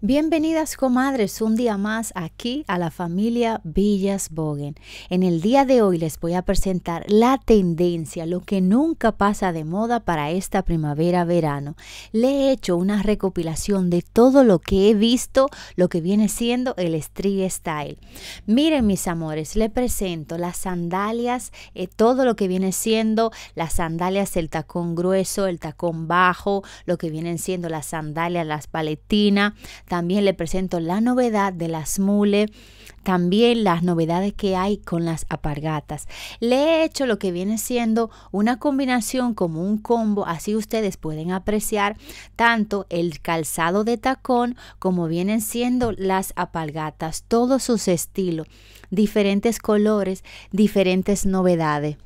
Bienvenidas comadres un día más aquí a la familia Villas Bogen. En el día de hoy les voy a presentar la tendencia, lo que nunca pasa de moda para esta primavera-verano. Le he hecho una recopilación de todo lo que he visto, lo que viene siendo el street style. Miren mis amores, les presento las sandalias, y eh, todo lo que viene siendo las sandalias, el tacón grueso, el tacón bajo, lo que vienen siendo las sandalias, las paletinas también le presento la novedad de las mule, también las novedades que hay con las apargatas. Le he hecho lo que viene siendo una combinación como un combo, así ustedes pueden apreciar tanto el calzado de tacón como vienen siendo las apargatas, todos sus estilos, diferentes colores, diferentes novedades.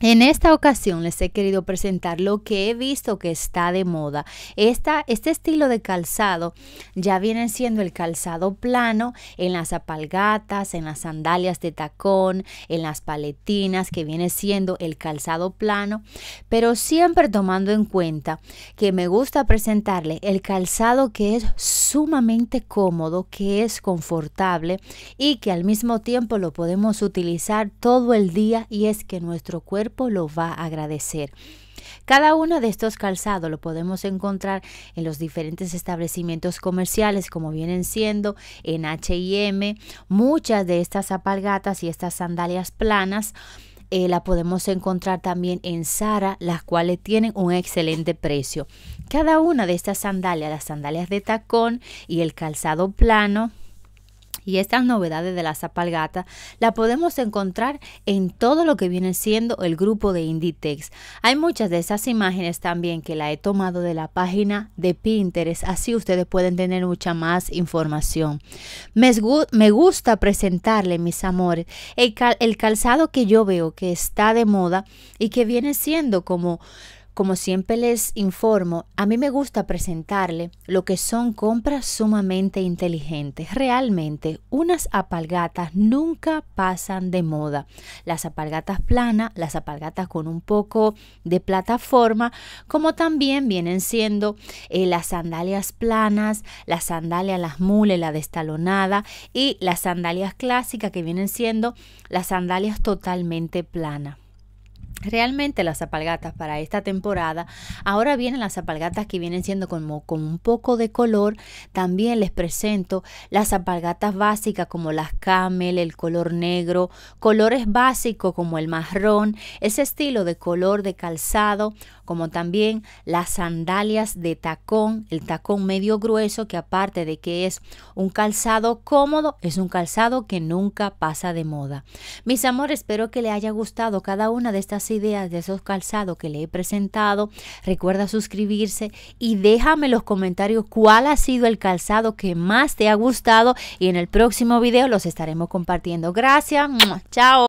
En esta ocasión les he querido presentar lo que he visto que está de moda. Esta, este estilo de calzado ya viene siendo el calzado plano en las apalgatas, en las sandalias de tacón, en las paletinas, que viene siendo el calzado plano, pero siempre tomando en cuenta que me gusta presentarle el calzado que es sumamente cómodo, que es confortable y que al mismo tiempo lo podemos utilizar todo el día y es que nuestro cuerpo lo va a agradecer. Cada uno de estos calzados lo podemos encontrar en los diferentes establecimientos comerciales, como vienen siendo en HM. Muchas de estas apalgatas y estas sandalias planas eh, la podemos encontrar también en Sara, las cuales tienen un excelente precio. Cada una de estas sandalias, las sandalias de tacón y el calzado plano, y estas novedades de la zapalgata la podemos encontrar en todo lo que viene siendo el grupo de Inditex. Hay muchas de esas imágenes también que la he tomado de la página de Pinterest, así ustedes pueden tener mucha más información. Me, gusta presentarle, mis amores, el calzado que yo veo que está de moda y que viene siendo como como siempre les informo, a mí me gusta presentarle lo que son compras sumamente inteligentes. Realmente, unas apalgatas nunca pasan de moda. Las apalgatas planas, las apalgatas con un poco de plataforma, como también vienen siendo eh, las sandalias planas, las sandalias, las mules, la destalonada y las sandalias clásicas que vienen siendo las sandalias totalmente planas. Realmente las apalgatas para esta temporada, ahora vienen las apalgatas que vienen siendo como con un poco de color, también les presento las apalgatas básicas como las camel, el color negro, colores básicos como el marrón, ese estilo de color de calzado, como también las sandalias de tacón, el tacón medio grueso que aparte de que es un calzado cómodo, es un calzado que nunca pasa de moda. Mis amores, espero que les haya gustado cada una de estas ideas de esos calzados que le he presentado. Recuerda suscribirse y déjame los comentarios cuál ha sido el calzado que más te ha gustado y en el próximo video los estaremos compartiendo. Gracias, chao.